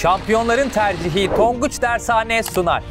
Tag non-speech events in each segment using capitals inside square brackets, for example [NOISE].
Şampiyonların tercihi Tonguç Dershane sunar.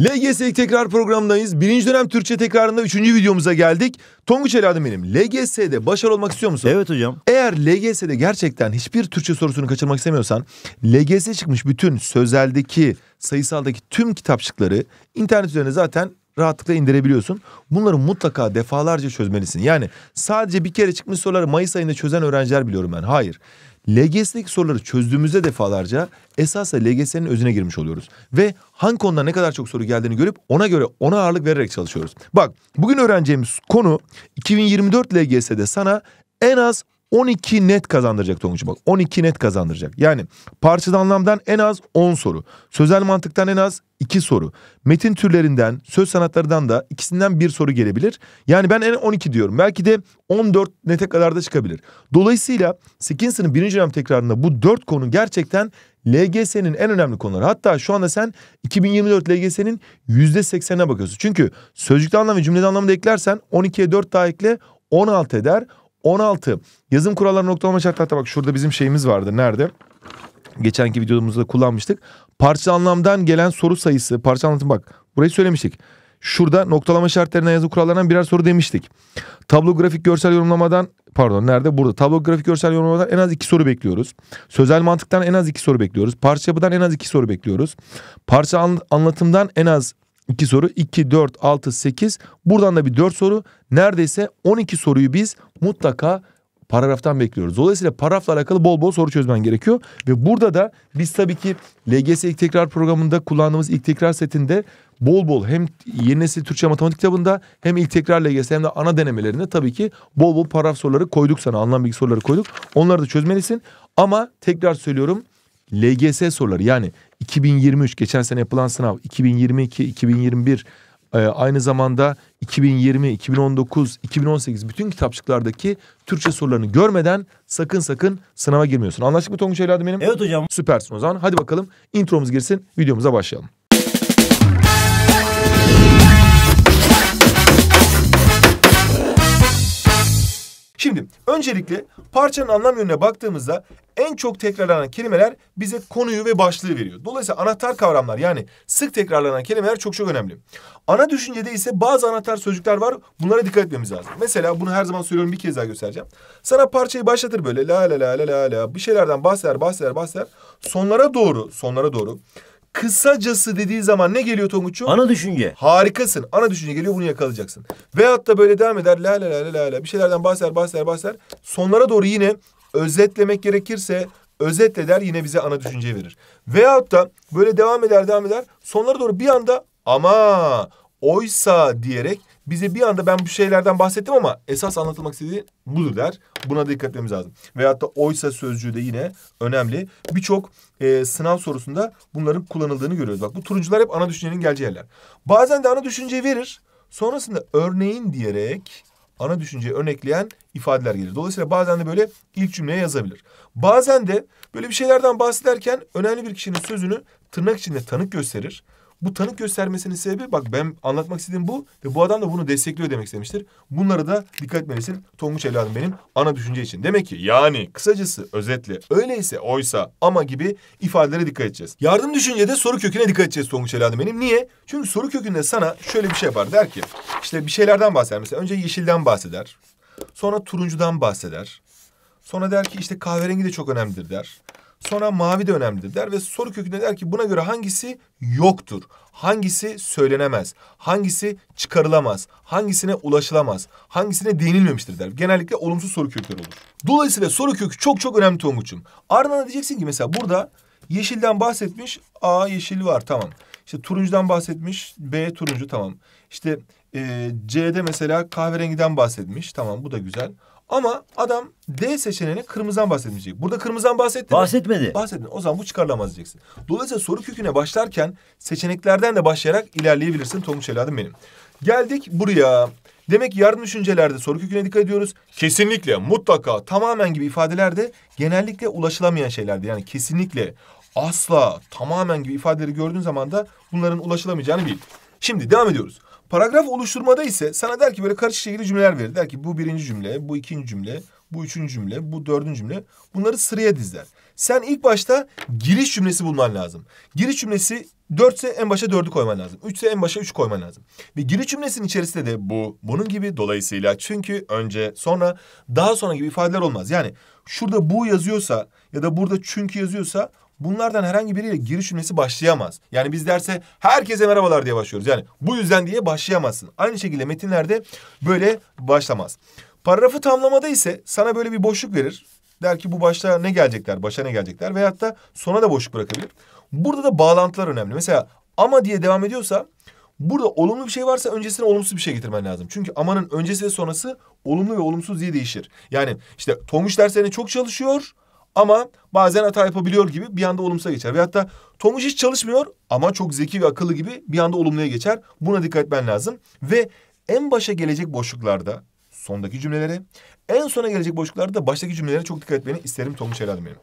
LGS tekrar programındayız. Birinci dönem Türkçe tekrarında üçüncü videomuza geldik. Tonguç Eladım benim. LGS'de başarılı olmak istiyor musun? Evet hocam. Eğer LGS'de gerçekten hiçbir Türkçe sorusunu kaçırmak istemiyorsan LGS çıkmış bütün sözeldeki, sayısaldaki tüm kitapçıkları internet üzerine zaten rahatlıkla indirebiliyorsun. Bunları mutlaka defalarca çözmelisin. Yani sadece bir kere çıkmış soruları Mayıs ayında çözen öğrenciler biliyorum ben. Hayır. LGS'deki soruları çözdüğümüzde defalarca esasla LGS'nin özüne girmiş oluyoruz. Ve hangi konuda ne kadar çok soru geldiğini görüp ona göre ona ağırlık vererek çalışıyoruz. Bak bugün öğreneceğimiz konu 2024 LGS'de sana en az 12 net kazandıracak Tonguç'um bak. 12 net kazandıracak. Yani parçalı anlamdan en az 10 soru. Sözel mantıktan en az 2 soru. Metin türlerinden, söz sanatlarından da ikisinden bir soru gelebilir. Yani ben en 12 diyorum. Belki de 14 nete kadar da çıkabilir. Dolayısıyla 8. sınıf 1. dönem tekrarında bu 4 konu gerçekten LGS'nin en önemli konuları. Hatta şu anda sen 2024 LGS'nin %80'ine bakıyorsun. Çünkü sözcükte anlam ve cümlede anlamı da eklersen 12'ye 4 daha ekle 16 eder. 16. Yazım kuralları nokta olma şartları. bak şurada bizim şeyimiz vardı. Nerede? Geçenki videomuzda kullanmıştık. Parça anlamdan gelen soru sayısı. Parça anlatım bak. Burayı söylemiştik. Şurada noktalama şartlarına yazı kurallarından birer soru demiştik. Tablo grafik görsel yorumlamadan pardon nerede burada tablo grafik görsel yorumlamadan en az iki soru bekliyoruz. Sözel mantıktan en az iki soru bekliyoruz. Parça yapıdan en az iki soru bekliyoruz. Parça an, anlatımdan en az 2 soru 2, 4, 6, 8 buradan da bir 4 soru neredeyse 12 soruyu biz mutlaka paragraftan bekliyoruz. Dolayısıyla paragrafla alakalı bol bol soru çözmen gerekiyor. Ve burada da biz tabii ki LGS ilk tekrar programında kullandığımız ilk tekrar setinde bol bol hem yeni nesil Türkçe matematik kitabında hem ilk tekrar LGS hem de ana denemelerinde tabii ki bol bol paragraf soruları koyduk sana. Anlam bilgi soruları koyduk. Onları da çözmelisin. Ama tekrar söylüyorum LGS soruları yani 2023 geçen sene yapılan sınav 2022 2021 e, aynı zamanda 2020 2019 2018 bütün kitapçıklardaki Türkçe sorularını görmeden sakın sakın sınava girmiyorsun. Anlaştık mı Tonguç evladım benim? Evet hocam. Süpersin o zaman. Hadi bakalım intromuz girsin videomuza başlayalım. Şimdi öncelikle parçanın anlam yönüne baktığımızda en çok tekrarlanan kelimeler bize konuyu ve başlığı veriyor. Dolayısıyla anahtar kavramlar yani sık tekrarlanan kelimeler çok çok önemli. Ana düşüncede ise bazı anahtar sözcükler var. Bunlara dikkat etmemiz lazım. Mesela bunu her zaman söylüyorum bir kez daha göstereceğim. Sana parçayı başlatır böyle la la la la la la bir şeylerden bahseder bahseder bahseder. Sonlara doğru sonlara doğru kısacası dediği zaman ne geliyor Tonguç'um? Ana düşünce. Harikasın. Ana düşünce geliyor bunu yakalayacaksın. Veyahut hatta böyle devam eder la la la la la bir şeylerden bahseder bahseder bahseder. Sonlara doğru yine özetlemek gerekirse özetleder yine bize ana düşünceyi verir. Veyahut da böyle devam eder devam eder sonlara doğru bir anda ama oysa diyerek bize bir anda ben bu şeylerden bahsettim ama esas anlatılmak istediği budur der. Buna dikkat etmemiz lazım. Veyahut da oysa sözcüğü de yine önemli. Birçok e, sınav sorusunda bunların kullanıldığını görüyoruz. Bak bu turuncular hep ana düşüncenin geleceği yerler. Bazen de ana düşünceyi verir. Sonrasında örneğin diyerek ana düşünceyi örnekleyen ifadeler gelir. Dolayısıyla bazen de böyle ilk cümleye yazabilir. Bazen de böyle bir şeylerden bahsederken önemli bir kişinin sözünü tırnak içinde tanık gösterir. Bu tanık göstermesinin sebebi bak ben anlatmak istediğim bu ve bu adam da bunu destekliyor demek istemiştir. Bunları da dikkat etmelisin Tonguç evladım benim ana düşünce için. Demek ki yani kısacası özetle öyleyse oysa ama gibi ifadelere dikkat edeceğiz. Yardım düşüncede soru köküne dikkat edeceğiz Tonguç evladım benim. Niye? Çünkü soru kökünde sana şöyle bir şey yapar der ki işte bir şeylerden bahseder mesela önce yeşilden bahseder. Sonra turuncudan bahseder. Sonra der ki işte kahverengi de çok önemlidir der. Sonra mavi de önemlidir der ve soru kökünde der ki buna göre hangisi yoktur? Hangisi söylenemez? Hangisi çıkarılamaz? Hangisine ulaşılamaz? Hangisine değinilmemiştir der. Genellikle olumsuz soru kökleri olur. Dolayısıyla soru kökü çok çok önemli Tonguç'um. Ardından diyeceksin ki mesela burada yeşilden bahsetmiş. A yeşil var tamam. İşte turuncudan bahsetmiş. B turuncu tamam. İşte e, C'de mesela kahverengiden bahsetmiş. Tamam bu da güzel. Ama adam D seçeneğine kırmızıdan bahsetmeyecek. Burada kırmızıdan bahsetti Bahsetmedi. Mi? Bahsetmedi. O zaman bu çıkarılamaz diyeceksin. Dolayısıyla soru köküne başlarken seçeneklerden de başlayarak ilerleyebilirsin Tomuş evladım benim. Geldik buraya. Demek ki yardım düşüncelerde soru köküne dikkat ediyoruz. Kesinlikle, mutlaka, tamamen gibi ifadelerde genellikle ulaşılamayan şeylerdi Yani kesinlikle, asla, tamamen gibi ifadeleri gördüğün zaman da bunların ulaşılamayacağını bil. Şimdi devam ediyoruz. Paragraf oluşturmada ise sana der ki böyle karışık şekilde cümleler verir. Der ki bu birinci cümle, bu ikinci cümle, bu üçüncü cümle, bu dördüncü cümle. Bunları sıraya dizler. Sen ilk başta giriş cümlesi bulman lazım. Giriş cümlesi dörtse en başa dördü koyman lazım. Üçse en başa üç koyman lazım. Ve giriş cümlesinin içerisinde de bu, bunun gibi dolayısıyla çünkü önce, sonra, daha sonra gibi ifadeler olmaz. Yani şurada bu yazıyorsa ya da burada çünkü yazıyorsa Bunlardan herhangi biriyle giriş cümlesi başlayamaz. Yani biz derse herkese merhabalar diye başlıyoruz. Yani bu yüzden diye başlayamazsın. Aynı şekilde metinlerde böyle başlamaz. Paragrafı tamlamada ise sana böyle bir boşluk verir. Der ki bu başta ne gelecekler, başa ne gelecekler veyahut da sona da boşluk bırakabilir. Burada da bağlantılar önemli. Mesela ama diye devam ediyorsa burada olumlu bir şey varsa öncesine olumsuz bir şey getirmen lazım. Çünkü amanın öncesi ve sonrası olumlu ve olumsuz diye değişir. Yani işte Tonguç derslerine çok çalışıyor ama bazen hata yapabiliyor gibi bir anda olumsuza geçer. Ve hatta Tomuş hiç çalışmıyor ama çok zeki ve akıllı gibi bir anda olumluya geçer. Buna dikkat etmen lazım. Ve en başa gelecek boşluklarda sondaki cümlelere, en sona gelecek boşluklarda baştaki cümlelere çok dikkat etmeni isterim Tomuş herhalde benim.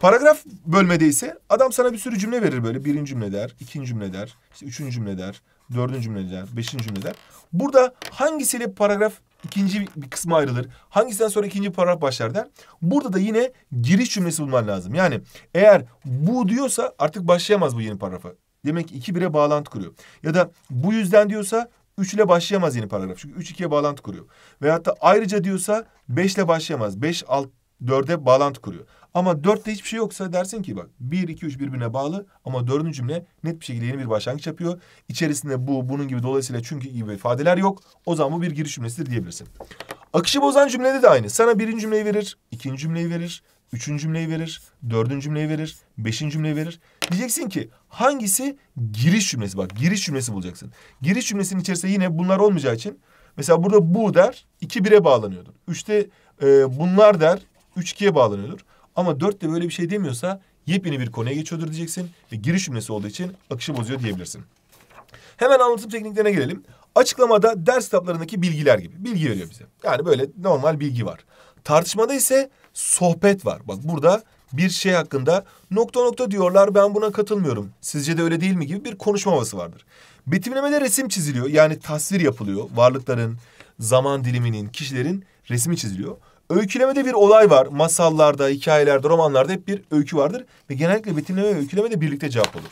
Paragraf bölmede ise adam sana bir sürü cümle verir böyle. Birinci cümle der, ikinci cümle der, işte üçüncü cümle der, dördüncü cümle der, beşinci cümle der. Burada hangisiyle paragraf ikinci bir kısma ayrılır. Hangisinden sonra ikinci paragraf başlar der. Burada da yine giriş cümlesi bulman lazım. Yani eğer bu diyorsa artık başlayamaz bu yeni paragrafa. Demek ki iki bire bağlantı kuruyor. Ya da bu yüzden diyorsa üç ile başlayamaz yeni paragraf. Çünkü üç ikiye bağlantı kuruyor. Veyahut da ayrıca diyorsa beş ile başlayamaz. Beş alt dörde bağlantı kuruyor. Ama dörtte hiçbir şey yoksa dersin ki bak bir, iki, üç birbirine bağlı ama dördüncü cümle net bir şekilde yeni bir başlangıç yapıyor. İçerisinde bu, bunun gibi dolayısıyla çünkü gibi ifadeler yok. O zaman bu bir giriş cümlesidir diyebilirsin. Akışı bozan cümlede de aynı. Sana birinci cümleyi verir, ikinci cümleyi verir, üçüncü cümleyi verir, dördüncü cümleyi verir, beşinci cümleyi verir. Diyeceksin ki hangisi giriş cümlesi bak giriş cümlesi bulacaksın. Giriş cümlesinin içerisinde yine bunlar olmayacağı için mesela burada bu der iki bire bağlanıyordur. Üçte e, bunlar der üç ikiye bağlanıyordur. Ama dört de böyle bir şey demiyorsa yepyeni bir konuya geçiyordur diyeceksin ve giriş cümlesi olduğu için akışı bozuyor diyebilirsin. Hemen anlatım tekniklerine gelelim. Açıklamada ders kitaplarındaki bilgiler gibi bilgi veriyor bize. Yani böyle normal bilgi var. Tartışmada ise sohbet var. Bak burada bir şey hakkında nokta nokta diyorlar ben buna katılmıyorum. Sizce de öyle değil mi gibi bir konuşma havası vardır. Betimlemede resim çiziliyor yani tasvir yapılıyor. Varlıkların, zaman diliminin, kişilerin resmi çiziliyor. Öykülemede bir olay var. Masallarda, hikayelerde, romanlarda hep bir öykü vardır. Ve genellikle betimleme ve öyküleme de birlikte cevap olur.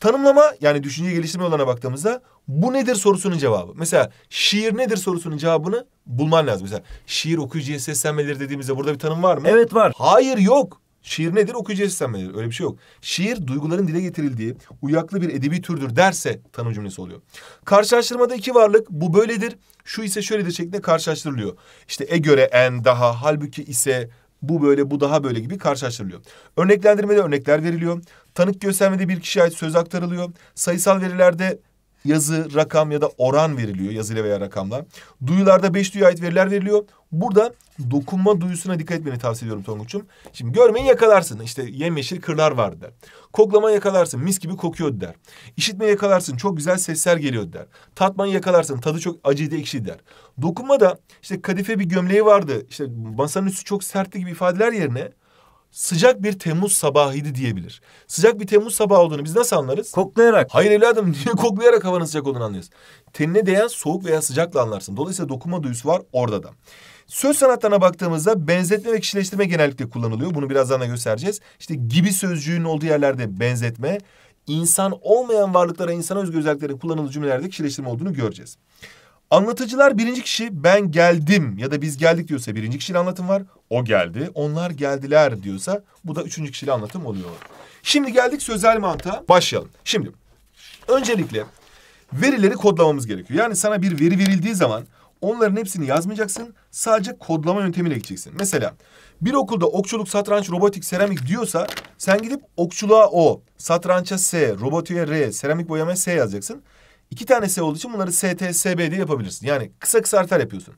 Tanımlama yani düşünce geliştirme olana baktığımızda bu nedir sorusunun cevabı. Mesela şiir nedir sorusunun cevabını bulman lazım. Mesela şiir okuyucuya seslenmeleri dediğimizde burada bir tanım var mı? Evet var. Hayır yok. Şiir nedir? Okuyacağız sen sistemleri. Öyle bir şey yok. Şiir duyguların dile getirildiği uyaklı bir edebi türdür derse tanım cümlesi oluyor. Karşılaştırmada iki varlık bu böyledir, şu ise şöyledir şeklinde karşılaştırılıyor. İşte e göre en daha halbuki ise bu böyle bu daha böyle gibi karşılaştırılıyor. Örneklendirmede örnekler veriliyor. Tanık göstermede bir kişiye ait söz aktarılıyor. Sayısal verilerde yazı, rakam ya da oran veriliyor yazıyla veya rakamla. Duyularda beş duyuya ait veriler veriliyor. Burada dokunma duyusuna dikkat etmeni tavsiye ediyorum Tonguç'um. Şimdi görmeyi yakalarsın. İşte yemyeşil kırlar var der. Koklama yakalarsın. Mis gibi kokuyor der. İşitme yakalarsın. Çok güzel sesler geliyor der. Tatmayı yakalarsın. Tadı çok acıydı ekşi der. Dokunma da işte kadife bir gömleği vardı. İşte masanın üstü çok sertti gibi ifadeler yerine sıcak bir Temmuz sabahıydı diyebilir. Sıcak bir Temmuz sabahı olduğunu biz nasıl anlarız? Koklayarak. Hayır evladım diye [LAUGHS] koklayarak havanın sıcak olduğunu anlıyoruz. Tenine değen soğuk veya sıcakla anlarsın. Dolayısıyla dokunma duyusu var orada da. Söz sanatlarına baktığımızda benzetme ve kişileştirme genellikle kullanılıyor. Bunu birazdan da göstereceğiz. İşte gibi sözcüğünün olduğu yerlerde benzetme, insan olmayan varlıklara insana özgü özelliklerin kullanıldığı cümlelerde kişileştirme olduğunu göreceğiz. Anlatıcılar birinci kişi ben geldim ya da biz geldik diyorsa birinci kişiyle anlatım var. O geldi, onlar geldiler diyorsa bu da üçüncü kişiyle anlatım oluyor. Şimdi geldik sözel mantığa başlayalım. Şimdi öncelikle verileri kodlamamız gerekiyor. Yani sana bir veri verildiği zaman onların hepsini yazmayacaksın. Sadece kodlama yöntemiyle gideceksin. Mesela bir okulda okçuluk, satranç, robotik, seramik diyorsa sen gidip okçuluğa O, satrança S, robotiğe R, seramik boyama S yazacaksın. İki tane S olduğu için bunları ST, SB diye yapabilirsin. Yani kısa kısa arter yapıyorsun.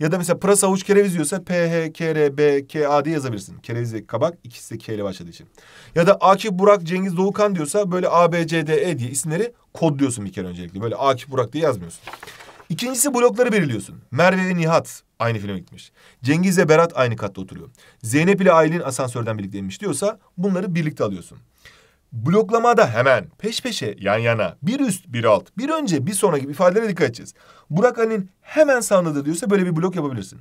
Ya da mesela pırasa avuç kereviz diyorsa P H K R B, K A diye yazabilirsin. Kereviz ve kabak ikisi de K ile başladığı için. Ya da Akif, Burak, Cengiz, Doğukan diyorsa böyle A, B, C, D, E diye isimleri kodluyorsun bir kere öncelikle. Böyle Akif, Burak diye yazmıyorsun. İkincisi blokları belirliyorsun. Merve ve Nihat aynı filme gitmiş. Cengiz ve Berat aynı katta oturuyor. Zeynep ile Aylin asansörden birlikteymiş diyorsa bunları birlikte alıyorsun. Bloklama da hemen peş peşe yan yana bir üst bir alt bir önce bir sonra gibi ifadelere dikkat edeceğiz. Burak Ali'nin hemen sağındadır diyorsa böyle bir blok yapabilirsin.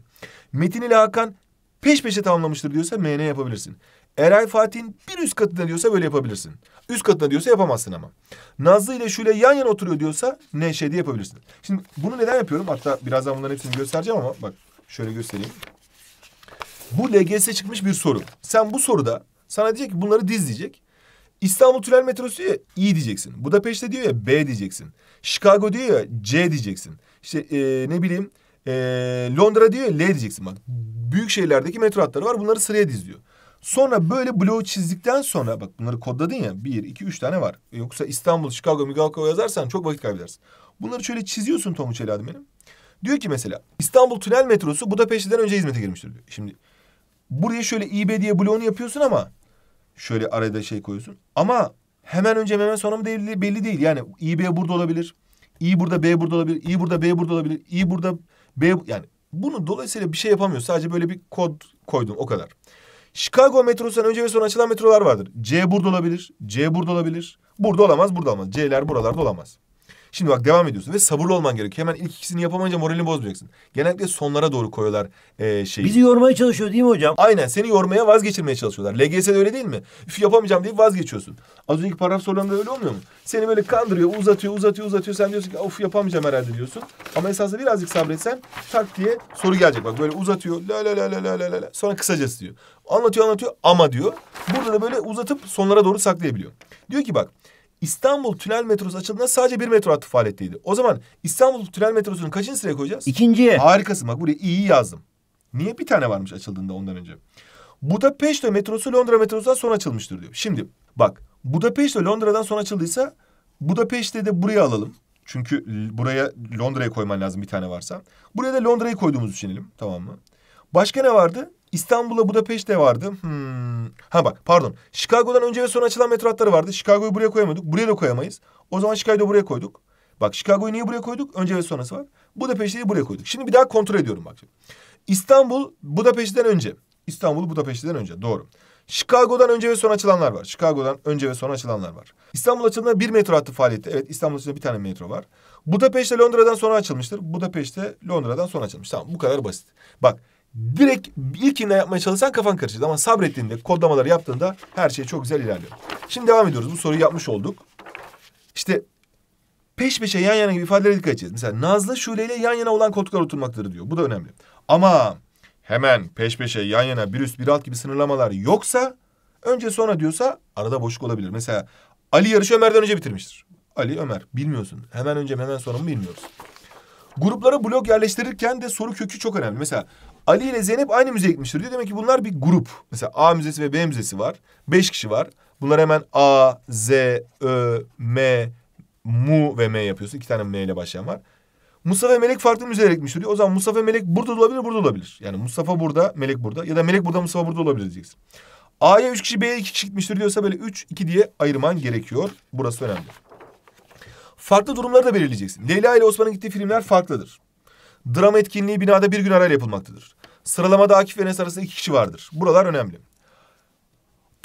Metin ile Hakan peş peşe tamamlamıştır diyorsa MN yapabilirsin. Eray Fatih'in bir üst katına diyorsa böyle yapabilirsin. Üst katına diyorsa yapamazsın ama. Nazlı ile Şule yan yana oturuyor diyorsa Neşe diye yapabilirsin. Şimdi bunu neden yapıyorum? Hatta birazdan bunların hepsini göstereceğim ama bak şöyle göstereyim. Bu LGS çıkmış bir soru. Sen bu soruda sana diyecek ki bunları dizleyecek. İstanbul Tünel Metrosu diyor ya İ diyeceksin. Budapeşte diyor ya B diyeceksin. Chicago diyor ya C diyeceksin. İşte e, ne bileyim e, Londra diyor ya L diyeceksin. Bak büyük şehirlerdeki metro hatları var bunları sıraya diz Sonra böyle bloğu çizdikten sonra bak bunları kodladın ya bir, iki, üç tane var. Yoksa İstanbul, Chicago, Migalko yazarsan çok vakit kaybedersin. Bunları şöyle çiziyorsun Tomuç Eladım benim. Diyor ki mesela İstanbul Tünel Metrosu Budapeşte'den önce hizmete girmiştir diyor. Şimdi buraya şöyle İB diye bloğunu yapıyorsun ama Şöyle arada şey koyuyorsun. Ama hemen önce hemen sonra mı belli, belli değil. Yani İB burada olabilir. i burada B burada olabilir. i burada B burada olabilir. i burada B yani bunu dolayısıyla bir şey yapamıyor. Sadece böyle bir kod koydum o kadar. Chicago metrosundan önce ve sonra açılan metrolar vardır. C burada olabilir. C burada olabilir. Burada olamaz, burada olamaz. C'ler buralarda olamaz. Şimdi bak devam ediyorsun ve sabırlı olman gerekiyor. Hemen ilk ikisini yapamayınca moralini bozmayacaksın. Genellikle sonlara doğru koyuyorlar e, şeyi. Bizi yormaya çalışıyor değil mi hocam? Aynen seni yormaya vazgeçirmeye çalışıyorlar. LGS'de öyle değil mi? Üf yapamayacağım deyip vazgeçiyorsun. Az önceki paragraf sorularında öyle olmuyor mu? Seni böyle kandırıyor, uzatıyor, uzatıyor, uzatıyor. Sen diyorsun ki of yapamayacağım herhalde diyorsun. Ama esasında birazcık sabretsen tak diye soru gelecek. Bak böyle uzatıyor. La la la la la la la. Sonra kısacası diyor. Anlatıyor anlatıyor ama diyor. Burada da böyle uzatıp sonlara doğru saklayabiliyor. Diyor ki bak İstanbul Tünel Metrosu açıldığında sadece bir metro hattı faaliyetteydi. O zaman İstanbul Tünel Metrosu'nu kaçıncı sıraya koyacağız? İkinciye. Harikasın bak buraya iyi yazdım. Niye bir tane varmış açıldığında ondan önce? Budapeşte metrosu Londra metrosundan sonra açılmıştır diyor. Şimdi bak Budapeşte Londra'dan sonra açıldıysa Budapeşte de buraya alalım. Çünkü buraya Londra'ya koyman lazım bir tane varsa. Buraya da Londra'yı koyduğumuzu düşünelim tamam mı? Başka ne vardı? İstanbul'a Budapeşte vardı. Hmm. Ha bak pardon. Chicago'dan önce ve sonra açılan metro hatları vardı. Chicago'yu buraya koyamadık. Buraya da koyamayız. O zaman Chicago'yu buraya koyduk. Bak Chicago'yu niye buraya koyduk? Önce ve sonrası var. Budapeşte'yi buraya koyduk. Şimdi bir daha kontrol ediyorum bak. İstanbul Budapeşte'den önce. İstanbul Budapeşte'den önce. Doğru. Chicago'dan önce ve sonra açılanlar var. Chicago'dan önce ve sonra açılanlar var. İstanbul açıldığında bir metro hattı faaliyette. Evet İstanbul açıldığında bir tane metro var. Budapeşte Londra'dan sonra açılmıştır. Budapeşte Londra'dan sonra açılmış. Tamam bu kadar basit. Bak direkt ilkinde yapmaya çalışsan kafan karışır. Ama sabrettiğinde, kodlamaları yaptığında her şey çok güzel ilerliyor. Şimdi devam ediyoruz. Bu soruyu yapmış olduk. İşte peş peşe yan yana gibi ifadelere dikkat edeceğiz. Mesela Nazlı Şule ile yan yana olan koltuklar oturmakları diyor. Bu da önemli. Ama hemen peş peşe yan yana bir üst bir alt gibi sınırlamalar yoksa önce sonra diyorsa arada boşluk olabilir. Mesela Ali yarışı Ömer'den önce bitirmiştir. Ali Ömer bilmiyorsun. Hemen önce mi hemen sonra mı bilmiyoruz. Gruplara blok yerleştirirken de soru kökü çok önemli. Mesela Ali ile Zeynep aynı müzeye gitmiştir diyor. Demek ki bunlar bir grup. Mesela A müzesi ve B müzesi var. Beş kişi var. Bunlar hemen A, Z, Ö, M, Mu ve M yapıyorsun. İki tane M ile başlayan var. Mustafa ve Melek farklı müzelere gitmiştir diyor. O zaman Mustafa ve Melek burada olabilir, burada olabilir. Yani Mustafa burada, Melek burada. Ya da Melek burada, Mustafa burada olabilir diyeceksin. A'ya üç kişi, B'ye iki kişi gitmiştir diyorsa böyle üç, iki diye ayırman gerekiyor. Burası önemli. Farklı durumları da belirleyeceksin. Leyla ile Osman'ın gittiği filmler farklıdır. Drama etkinliği binada bir gün arayla yapılmaktadır. Sıralamada Akif ve Enes arasında iki kişi vardır. Buralar önemli.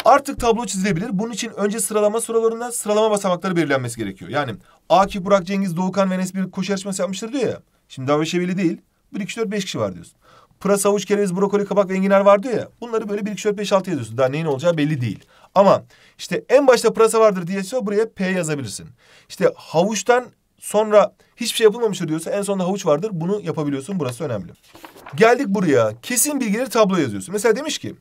Artık tablo çizilebilir. Bunun için önce sıralama sorularında sıralama basamakları belirlenmesi gerekiyor. Yani Akif, Burak, Cengiz, Doğukan ve Enes bir koşu yarışması yapmıştır diyor ya. Şimdi Davişevili değil. Bir, iki, dört, beş kişi var diyorsun. Pırasa, avuç, kereviz, brokoli, kabak ve enginar var diyor ya. Bunları böyle bir, iki, dört, beş, altı yazıyorsun. Daha neyin olacağı belli değil. Ama işte en başta pırasa vardır diye buraya P yazabilirsin. İşte havuçtan Sonra hiçbir şey yapılmamıştır diyorsa en sonunda havuç vardır. Bunu yapabiliyorsun. Burası önemli. Geldik buraya. Kesin bilgileri tablo yazıyorsun. Mesela demiş ki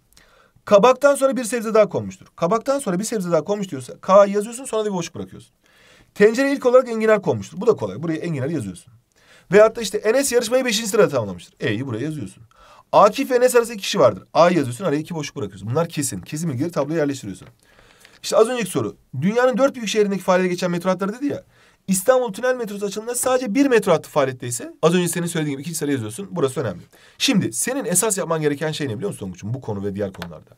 kabaktan sonra bir sebze daha konmuştur. Kabaktan sonra bir sebze daha konmuş diyorsa K yazıyorsun sonra da bir boşluk bırakıyorsun. Tencere ilk olarak enginar konmuştur. Bu da kolay. Buraya enginar yazıyorsun. Veyahut da işte Enes yarışmayı beşinci sırada tamamlamıştır. E'yi buraya yazıyorsun. Akif ve Enes arasında iki kişi vardır. A yazıyorsun araya iki boşluk bırakıyorsun. Bunlar kesin. Kesin bilgileri tabloya yerleştiriyorsun. İşte az önceki soru. Dünyanın dört büyük şehrindeki faaliyete geçen metro hatları dedi ya. İstanbul Tünel metrosu açıldığında sadece bir metro hattı faaliyetteyse az önce senin söylediğin gibi ikinci sarı yazıyorsun. Burası önemli. Şimdi senin esas yapman gereken şey ne biliyor musun Tonguç'um bu konu ve diğer konularda?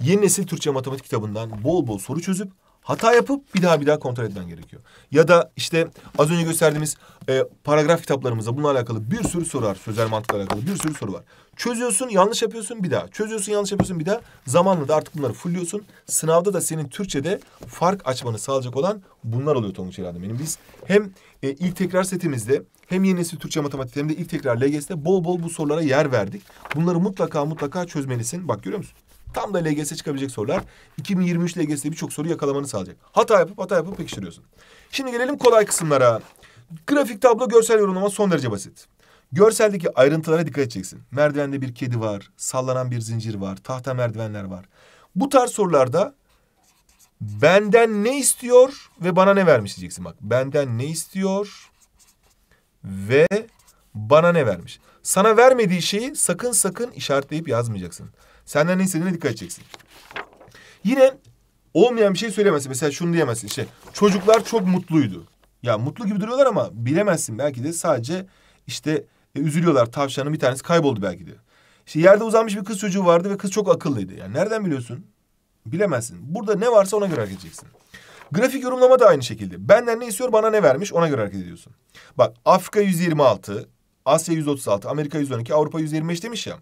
Yeni nesil Türkçe matematik kitabından bol bol soru çözüp Hata yapıp bir daha bir daha kontrol etmen gerekiyor. Ya da işte az önce gösterdiğimiz e, paragraf kitaplarımızda bununla alakalı bir sürü soru var. Sözel mantıkla alakalı bir sürü soru var. Çözüyorsun, yanlış yapıyorsun bir daha. Çözüyorsun, yanlış yapıyorsun bir daha. Zamanla da artık bunları fullüyorsun. Sınavda da senin Türkçe'de fark açmanı sağlayacak olan bunlar oluyor Tonguç İlhan benim. Biz hem e, ilk tekrar setimizde hem yeni nesil Türkçe matematik hem de ilk tekrar LGS'de bol bol bu sorulara yer verdik. Bunları mutlaka mutlaka çözmelisin. Bak görüyor musun? Tam da LGS'e çıkabilecek sorular. 2023 LGS'de birçok soru yakalamanı sağlayacak. Hata yapıp hata yapıp pekiştiriyorsun. Şimdi gelelim kolay kısımlara. Grafik tablo görsel yorumlama son derece basit. Görseldeki ayrıntılara dikkat edeceksin. Merdivende bir kedi var, sallanan bir zincir var, tahta merdivenler var. Bu tarz sorularda benden ne istiyor ve bana ne vermiş diyeceksin bak. Benden ne istiyor ve bana ne vermiş? Sana vermediği şeyi sakın sakın işaretleyip yazmayacaksın. Senden ne istediğine dikkat edeceksin. Yine olmayan bir şey söylemesin. Mesela şunu diyemezsin işte çocuklar çok mutluydu. Ya mutlu gibi duruyorlar ama bilemezsin belki de sadece işte e, üzülüyorlar tavşanın bir tanesi kayboldu belki de. İşte yerde uzanmış bir kız çocuğu vardı ve kız çok akıllıydı. Yani nereden biliyorsun? Bilemezsin. Burada ne varsa ona göre hareket edeceksin. Grafik yorumlama da aynı şekilde. Benden ne istiyor bana ne vermiş ona göre hareket ediyorsun. Bak Afrika 126, Asya 136, Amerika 112, Avrupa 125 demiş ya.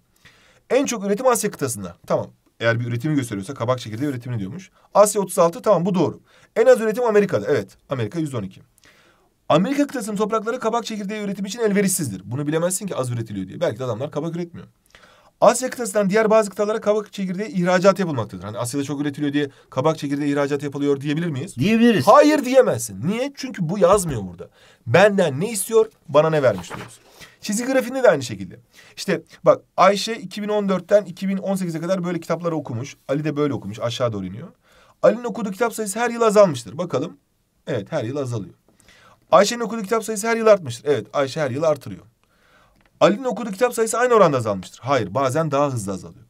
En çok üretim Asya kıtasında. Tamam. Eğer bir üretimi gösteriyorsa kabak çekirdeği üretimini diyormuş. Asya 36 tamam bu doğru. En az üretim Amerika'da. Evet. Amerika 112. Amerika kıtasının toprakları kabak çekirdeği üretimi için elverişsizdir. Bunu bilemezsin ki az üretiliyor diye. Belki de adamlar kabak üretmiyor. Asya kıtasından diğer bazı kıtalara kabak çekirdeği ihracat yapılmaktadır. Hani Asya'da çok üretiliyor diye kabak çekirdeği ihracat yapılıyor diyebilir miyiz? Diyebiliriz. Hayır diyemezsin. Niye? Çünkü bu yazmıyor burada. Benden ne istiyor, bana ne vermiş diyorsun. Çizgi grafiğinde de aynı şekilde. İşte bak Ayşe 2014'ten 2018'e kadar böyle kitapları okumuş. Ali de böyle okumuş. Aşağı doğru iniyor. Ali'nin okuduğu kitap sayısı her yıl azalmıştır. Bakalım. Evet her yıl azalıyor. Ayşe'nin okuduğu kitap sayısı her yıl artmıştır. Evet Ayşe her yıl artırıyor. Ali'nin okuduğu kitap sayısı aynı oranda azalmıştır. Hayır bazen daha hızlı azalıyor.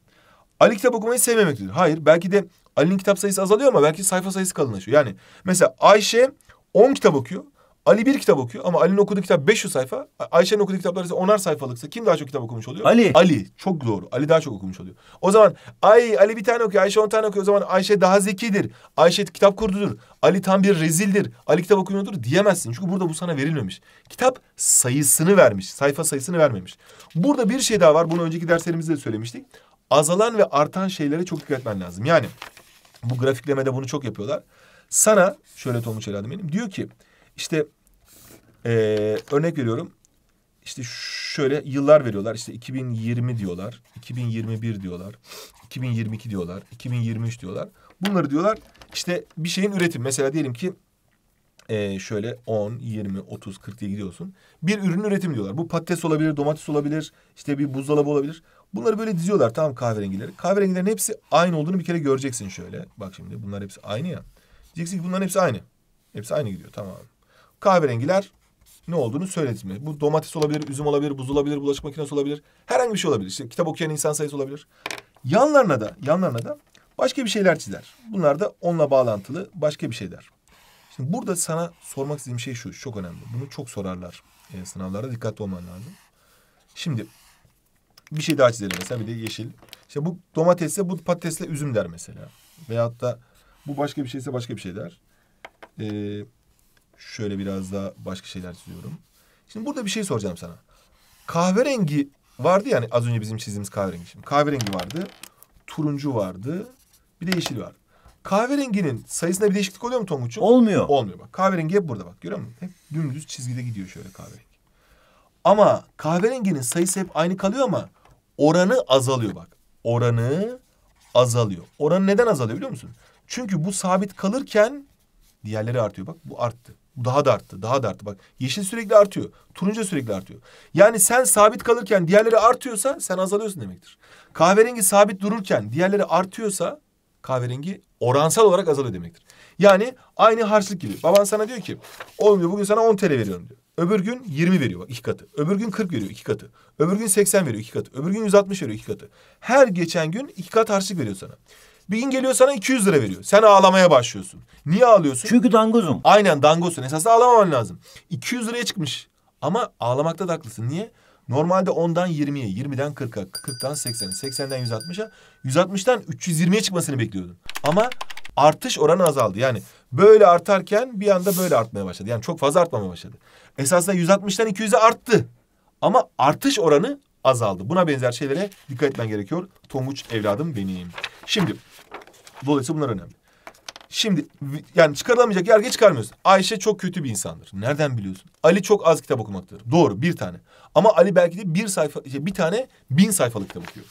Ali kitap okumayı sevmemektedir. Hayır belki de Ali'nin kitap sayısı azalıyor ama belki sayfa sayısı kalınlaşıyor. Yani mesela Ayşe 10 kitap okuyor Ali bir kitap okuyor ama Ali'nin okuduğu kitap 500 sayfa. Ayşe'nin okuduğu kitaplar ise onar sayfalıksa kim daha çok kitap okumuş oluyor? Ali. Ali. Çok doğru. Ali daha çok okumuş oluyor. O zaman ay Ali bir tane okuyor, Ayşe on tane okuyor. O zaman Ayşe daha zekidir. Ayşe kitap kurdudur. Ali tam bir rezildir. Ali kitap okumuyordur diyemezsin. Çünkü burada bu sana verilmemiş. Kitap sayısını vermiş. Sayfa sayısını vermemiş. Burada bir şey daha var. Bunu önceki derslerimizde de söylemiştik. Azalan ve artan şeylere çok dikkat etmen lazım. Yani bu grafiklemede bunu çok yapıyorlar. Sana şöyle Tomuç Eladım benim diyor ki işte e, örnek veriyorum. İşte şöyle yıllar veriyorlar. İşte 2020 diyorlar, 2021 diyorlar, 2022 diyorlar, 2023 diyorlar. Bunları diyorlar İşte bir şeyin üretim. Mesela diyelim ki e, şöyle 10, 20, 30, 40 diye gidiyorsun. Bir ürün üretim diyorlar. Bu patates olabilir, domates olabilir, işte bir buzdolabı olabilir. Bunları böyle diziyorlar tamam kahverengileri. Kahverengilerin hepsi aynı olduğunu bir kere göreceksin şöyle. Bak şimdi bunlar hepsi aynı ya. Diyeceksin ki bunların hepsi aynı. Hepsi aynı gidiyor tamam. Kahverengiler ne olduğunu söyletilmiyor. Bu domates olabilir, üzüm olabilir, buz olabilir, bulaşık makinesi olabilir. Herhangi bir şey olabilir. İşte kitap okuyan insan sayısı olabilir. Yanlarına da, yanlarına da başka bir şeyler çizer. Bunlar da onunla bağlantılı başka bir şey der. Şimdi burada sana sormak istediğim şey şu, çok önemli. Bunu çok sorarlar e, sınavlarda, dikkatli olman lazım. Şimdi bir şey daha çizelim mesela bir de yeşil. İşte bu domatesse bu patatesle üzüm der mesela. Veyahut da bu başka bir şeyse başka bir şey der. Ee, Şöyle biraz daha başka şeyler çiziyorum. Şimdi burada bir şey soracağım sana. Kahverengi vardı yani az önce bizim çizdiğimiz kahverengi. Şimdi kahverengi vardı. Turuncu vardı. Bir de yeşil var. Kahverenginin sayısında bir değişiklik oluyor mu Tonguç'um? Olmuyor. Olmuyor bak. Kahverengi hep burada bak. Görüyor musun? Hep dümdüz çizgide gidiyor şöyle kahverengi. Ama kahverenginin sayısı hep aynı kalıyor ama oranı azalıyor bak. Oranı azalıyor. Oranı neden azalıyor biliyor musun? Çünkü bu sabit kalırken diğerleri artıyor. Bak bu arttı. Daha da arttı, daha da arttı. Bak yeşil sürekli artıyor, turuncu sürekli artıyor. Yani sen sabit kalırken diğerleri artıyorsa sen azalıyorsun demektir. Kahverengi sabit dururken diğerleri artıyorsa kahverengi oransal olarak azalıyor demektir. Yani aynı harçlık gibi. Baban sana diyor ki oğlum diyor, bugün sana 10 TL veriyorum diyor. Öbür gün 20 veriyor bak iki katı. Öbür gün 40 veriyor iki katı. Öbür gün 80 veriyor iki katı. Öbür gün 160 veriyor iki katı. Her geçen gün iki kat harçlık veriyor sana. Bir bin geliyor sana 200 lira veriyor. Sen ağlamaya başlıyorsun. Niye ağlıyorsun? Çünkü dangozum. Aynen dangozsun. Esas ağlaman lazım. 200 liraya çıkmış. Ama ağlamakta da haklısın. Niye? Normalde 10'dan 20'ye, 20'den 40'a, 40'tan 80'e, 80'den 160'a, 160'tan 320'ye çıkmasını bekliyordun. Ama artış oranı azaldı. Yani böyle artarken bir anda böyle artmaya başladı. Yani çok fazla artmamaya başladı. Esasında 160'tan 200'e arttı. Ama artış oranı azaldı. Buna benzer şeylere dikkat etmen gerekiyor. Tonguç evladım benim. Şimdi Dolayısıyla bunlar önemli. Şimdi yani çıkarılamayacak yargı çıkarmıyorsun. Ayşe çok kötü bir insandır. Nereden biliyorsun? Ali çok az kitap okumaktadır. Doğru bir tane. Ama Ali belki de bir sayfa şey, bir tane bin sayfalık kitap okuyor.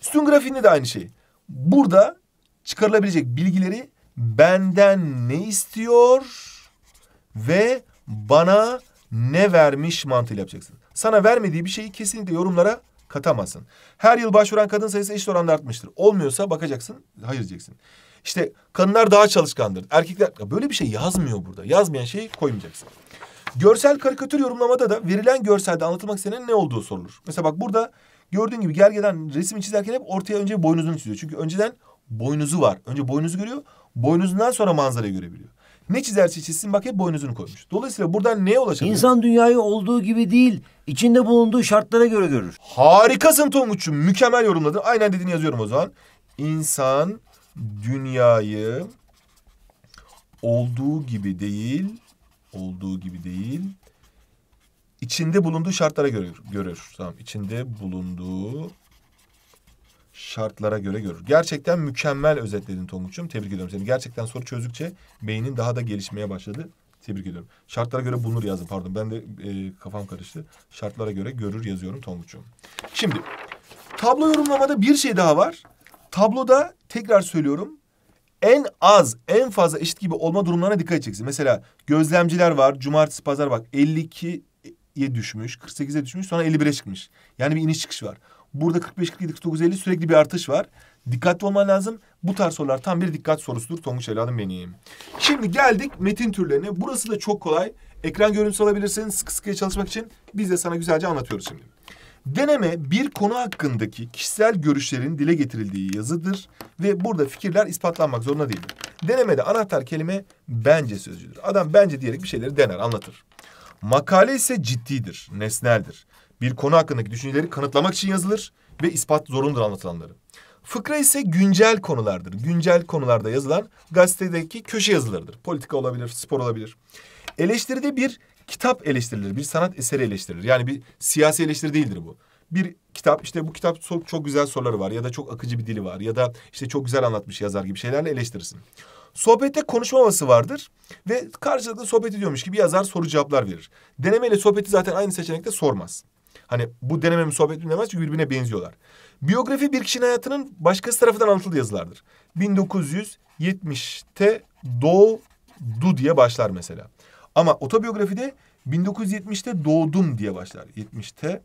Sütun grafiğinde de aynı şey. Burada çıkarılabilecek bilgileri benden ne istiyor ve bana ne vermiş mantığıyla yapacaksın. Sana vermediği bir şeyi kesinlikle yorumlara katamazsın. Her yıl başvuran kadın sayısı eşit oranda artmıştır. Olmuyorsa bakacaksın, hayır diyeceksin. İşte kadınlar daha çalışkandır. Erkekler böyle bir şey yazmıyor burada. Yazmayan şeyi koymayacaksın. Görsel karikatür yorumlamada da verilen görselde anlatılmak istenen ne olduğu sorulur. Mesela bak burada gördüğün gibi gergeden resmi çizerken hep ortaya önce boynuzunu çiziyor. Çünkü önceden boynuzu var. Önce boynuzu görüyor. Boynuzundan sonra manzarayı görebiliyor. Ne çizerse çizsin bak hep boynuzunu koymuş. Dolayısıyla buradan neye ulaşabilir? İnsan dünyayı olduğu gibi değil, içinde bulunduğu şartlara göre görür. Harikasın Tonguç'um. Mükemmel yorumladın. Aynen dediğini yazıyorum o zaman. İnsan dünyayı olduğu gibi değil, olduğu gibi değil, içinde bulunduğu şartlara göre görür. Tamam, içinde bulunduğu şartlara göre görür. Gerçekten mükemmel özetledin Tonguç'um. Tebrik ediyorum seni. Gerçekten soru çözdükçe beynin daha da gelişmeye başladı. Tebrik ediyorum. Şartlara göre bulunur yazdım pardon. Ben de e, kafam karıştı. Şartlara göre görür yazıyorum Tonguç'um. Şimdi tablo yorumlamada bir şey daha var. Tabloda tekrar söylüyorum. En az, en fazla eşit gibi olma durumlarına dikkat edeceksin. Mesela gözlemciler var. Cumartesi, pazar bak 52'ye düşmüş, 48'e düşmüş, sonra 51'e çıkmış. Yani bir iniş çıkış var. Burada 45, 47, 49, 50 sürekli bir artış var. Dikkatli olman lazım. Bu tarz sorular tam bir dikkat sorusudur. Tonguç evladım benim. Şimdi geldik metin türlerine. Burası da çok kolay. Ekran görüntüsü alabilirsin sıkı sıkıya çalışmak için. Biz de sana güzelce anlatıyoruz şimdi. Deneme bir konu hakkındaki kişisel görüşlerin dile getirildiği yazıdır ve burada fikirler ispatlanmak zorunda değil. Denemede anahtar kelime bence sözcüğüdür. Adam bence diyerek bir şeyleri dener, anlatır. Makale ise ciddidir, nesneldir bir konu hakkındaki düşünceleri kanıtlamak için yazılır ve ispat zorundur anlatılanları. Fıkra ise güncel konulardır. Güncel konularda yazılan gazetedeki köşe yazılarıdır. Politika olabilir, spor olabilir. Eleştiride bir kitap eleştirilir, bir sanat eseri eleştirilir. Yani bir siyasi eleştiri değildir bu. Bir kitap işte bu kitap çok, çok güzel soruları var ya da çok akıcı bir dili var ya da işte çok güzel anlatmış yazar gibi şeylerle eleştirirsin. Sohbette konuşma havası vardır ve karşılıklı sohbet ediyormuş gibi yazar soru cevaplar verir. Denemeyle sohbeti zaten aynı seçenekte sormaz. Hani bu deneme mi sohbet mi demez çünkü birbirine benziyorlar. Biyografi bir kişinin hayatının başkası tarafından anlatılı yazılardır. 1970'te doğdu diye başlar mesela. Ama otobiyografide 1970'te doğdum diye başlar. 70'te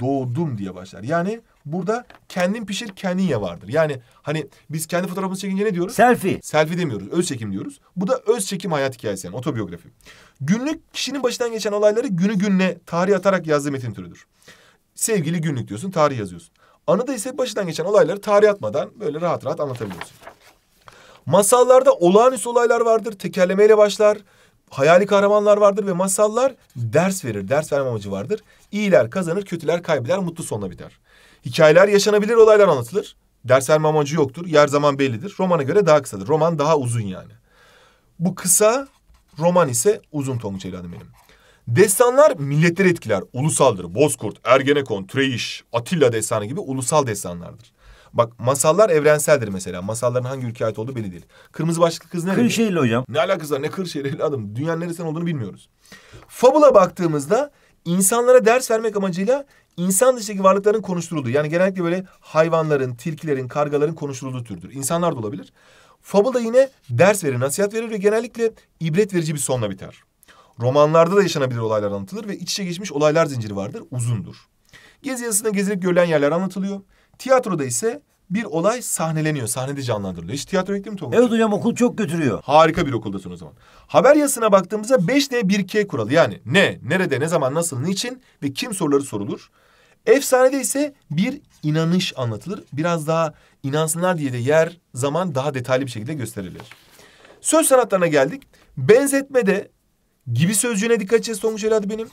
doğdum diye başlar. Yani Burada kendin pişir kendin ye vardır. Yani hani biz kendi fotoğrafımızı çekince ne diyoruz? Selfie. Selfie demiyoruz. Öz çekim diyoruz. Bu da öz çekim hayat hikayesi yani otobiyografi. Günlük kişinin başından geçen olayları günü gününe tarih atarak yazdığı metin türüdür. Sevgili günlük diyorsun, tarih yazıyorsun. Anıda ise başından geçen olayları tarih atmadan böyle rahat rahat anlatabiliyorsun. Masallarda olağanüstü olaylar vardır. Tekerlemeyle başlar. Hayali kahramanlar vardır ve masallar ders verir. Ders verme amacı vardır. İyiler kazanır, kötüler kaybeder, mutlu sonla biter. Hikayeler yaşanabilir olaylar anlatılır. Dersler amacı yoktur. Yer zaman bellidir. Romana göre daha kısadır. Roman daha uzun yani. Bu kısa roman ise uzun Tonguç evladım benim. Destanlar milletleri etkiler. Ulusaldır. Bozkurt, Ergenekon, Treyiş, Atilla destanı gibi ulusal destanlardır. Bak masallar evrenseldir mesela. Masalların hangi ülkeye ait olduğu belli değil. Kırmızı başlıklı kız nerede? Kırşehirli hocam. Ne alakası var? Ne Kırşehirli adam. Dünyanın neresinden olduğunu bilmiyoruz. Fabula baktığımızda insanlara ders vermek amacıyla insan dışındaki varlıkların konuşturulduğu. Yani genellikle böyle hayvanların, tilkilerin, kargaların konuşturulduğu türdür. İnsanlar da olabilir. Fable da yine ders verir, nasihat verir ve genellikle ibret verici bir sonla biter. Romanlarda da yaşanabilir olaylar anlatılır ve iç içe geçmiş olaylar zinciri vardır, uzundur. Gezi yazısında gezilip görülen yerler anlatılıyor. Tiyatroda ise bir olay sahneleniyor, sahnede canlandırılıyor. Hiç tiyatro gitti mi Tonguç? Evet hocam okul çok götürüyor. Harika bir okuldasın o zaman. Haber yazısına baktığımızda 5D1K kuralı yani ne, nerede, ne zaman, nasıl, niçin ve kim soruları sorulur. Efsanede ise bir inanış anlatılır. Biraz daha inansınlar diye de yer, zaman daha detaylı bir şekilde gösterilir. Söz sanatlarına geldik. Benzetmede gibi sözcüğüne dikkat edeceğiz Tonguç Eladi benim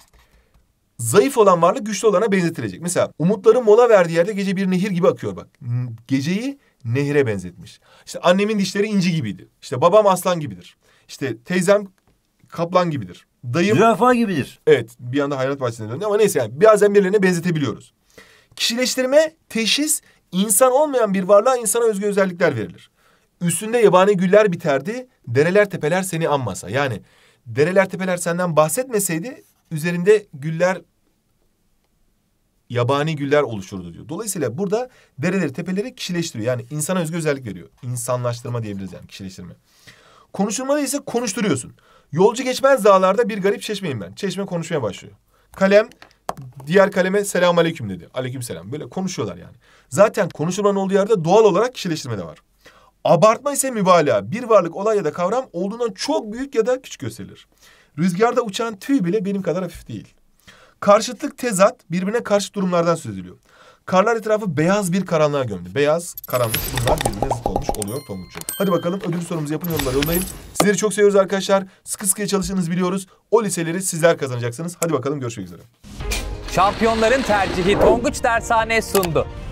zayıf olan varlık güçlü olana benzetilecek. Mesela umutların mola verdiği yerde gece bir nehir gibi akıyor bak. Hmm, geceyi nehir'e benzetmiş. İşte annemin dişleri inci gibiydi. İşte babam aslan gibidir. İşte teyzem kaplan gibidir. Dayım... Zürafa gibidir. Evet bir anda hayvanat bahçesine döndü ama neyse yani bazen birilerine benzetebiliyoruz. Kişileştirme, teşhis, insan olmayan bir varlığa insana özgü özellikler verilir. Üstünde yabani güller biterdi, dereler tepeler seni anmasa. Yani dereler tepeler senden bahsetmeseydi üzerinde güller yabani güller oluşurdu diyor. Dolayısıyla burada dereleri, tepeleri kişileştiriyor. Yani insana özgü özellik veriyor. İnsanlaştırma diyebiliriz yani kişileştirme. Konuşulmada ise konuşturuyorsun. Yolcu geçmez dağlarda bir garip çeşmeyim ben. Çeşme konuşmaya başlıyor. Kalem diğer kaleme selam aleyküm dedi. Aleyküm selam. Böyle konuşuyorlar yani. Zaten konuşulan olduğu yerde doğal olarak kişileştirme de var. Abartma ise mübalağa. Bir varlık, olay ya da kavram olduğundan çok büyük ya da küçük gösterilir. Rüzgarda uçan tüy bile benim kadar hafif değil. Karşıtlık tezat birbirine karşı durumlardan söz ediliyor. Karlar etrafı beyaz bir karanlığa gömdü. Beyaz, karanlık bunlar birbirine zıt olmuş oluyor Tonguç'un. Hadi bakalım ödül sorumuzu yapın yorumlara yollayın. Sizleri çok seviyoruz arkadaşlar. Sıkı sıkıya çalıştığınızı biliyoruz. O liseleri sizler kazanacaksınız. Hadi bakalım görüşmek üzere. Şampiyonların tercihi Tonguç Dershane sundu.